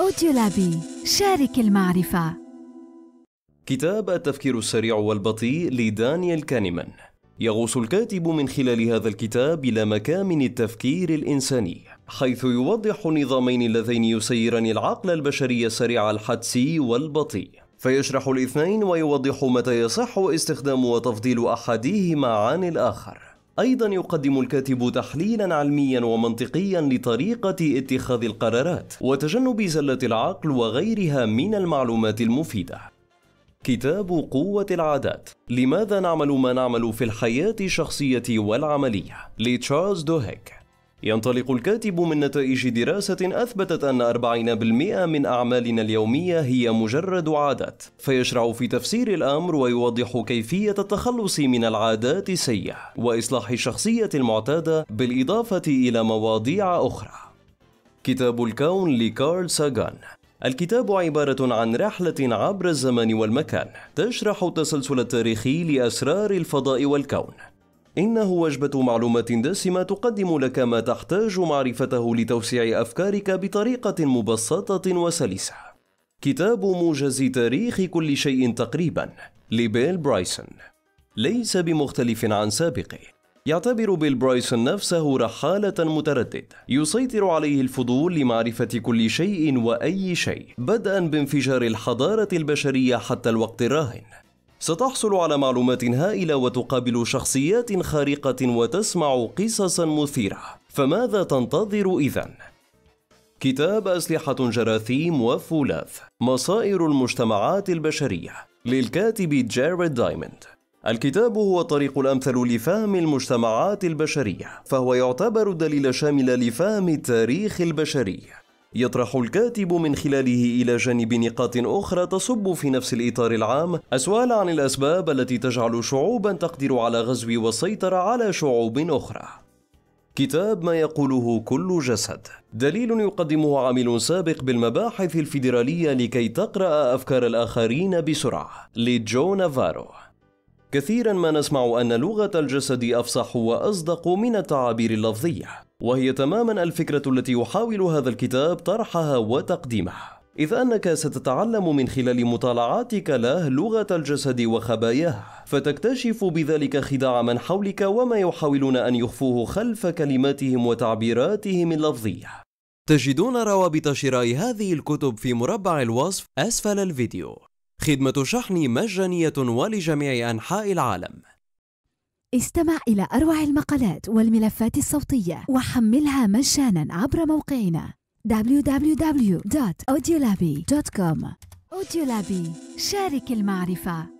أوديو لابي شارك المعرفة كتاب التفكير السريع والبطيء لدانيال كانيمان يغوص الكاتب من خلال هذا الكتاب إلى مكامن التفكير الإنساني حيث يوضح النظامين اللذين يسيران العقل البشري السريع الحدسي والبطيء فيشرح الاثنين ويوضح متى يصح استخدام وتفضيل أحدهما عن الآخر أيضا يقدم الكاتب تحليلا علميا ومنطقيا لطريقة اتخاذ القرارات وتجنب زلة العقل وغيرها من المعلومات المفيدة كتاب قوة العادات لماذا نعمل ما نعمل في الحياة الشخصية والعملية لتشارلز دوهيك ينطلق الكاتب من نتائج دراسة أثبتت أن 40% من أعمالنا اليومية هي مجرد عادات، فيشرع في تفسير الأمر ويوضح كيفية التخلص من العادات السيئة وإصلاح الشخصية المعتادة بالإضافة إلى مواضيع أخرى. كتاب الكون لكارل ساغان الكتاب عبارة عن رحلة عبر الزمان والمكان، تشرح التسلسل التاريخي لأسرار الفضاء والكون، إنه وجبة معلومات دسمة تقدم لك ما تحتاج معرفته لتوسيع أفكارك بطريقة مبسطة وسلسة. كتاب موجز تاريخ كل شيء تقريبا لبيل برايسون ليس بمختلف عن سابقه. يعتبر بيل برايسون نفسه رحالة متردد يسيطر عليه الفضول لمعرفة كل شيء وأي شيء بدءا بانفجار الحضارة البشرية حتى الوقت الراهن ستحصل على معلومات هائلة وتقابل شخصيات خارقة وتسمع قصصا مثيرة فماذا تنتظر إذا؟ كتاب أسلحة جراثيم وفولاذ مصائر المجتمعات البشرية للكاتب جاريد دايموند الكتاب هو الطريق الأمثل لفهم المجتمعات البشرية فهو يعتبر الدليل الشامل لفهم التاريخ البشري يطرح الكاتب من خلاله إلى جانب نقاط أخرى تصب في نفس الإطار العام أسوال عن الأسباب التي تجعل شعوبا تقدر على غزو والسيطرة على شعوب أخرى. كتاب ما يقوله كل جسد دليل يقدمه عامل سابق بالمباحث الفيدرالية لكي تقرأ أفكار الآخرين بسرعة لجو نافارو كثيرا ما نسمع أن لغة الجسد أفصح وأصدق من التعابير اللفظية وهي تماما الفكرة التي يحاول هذا الكتاب طرحها وتقديمها إذ أنك ستتعلم من خلال مطالعاتك له لغة الجسد وخباياه، فتكتشف بذلك خداع من حولك وما يحاولون أن يخفوه خلف كلماتهم وتعبيراتهم اللفظية. تجدون روابط شراء هذه الكتب في مربع الوصف أسفل الفيديو. خدمة شحن مجانية ولجميع أنحاء العالم. استمع إلى أروع المقالات والملفات الصوتية وحملها مجانا عبر موقعنا www.audiolabi.com Audiolabi شارك المعرفة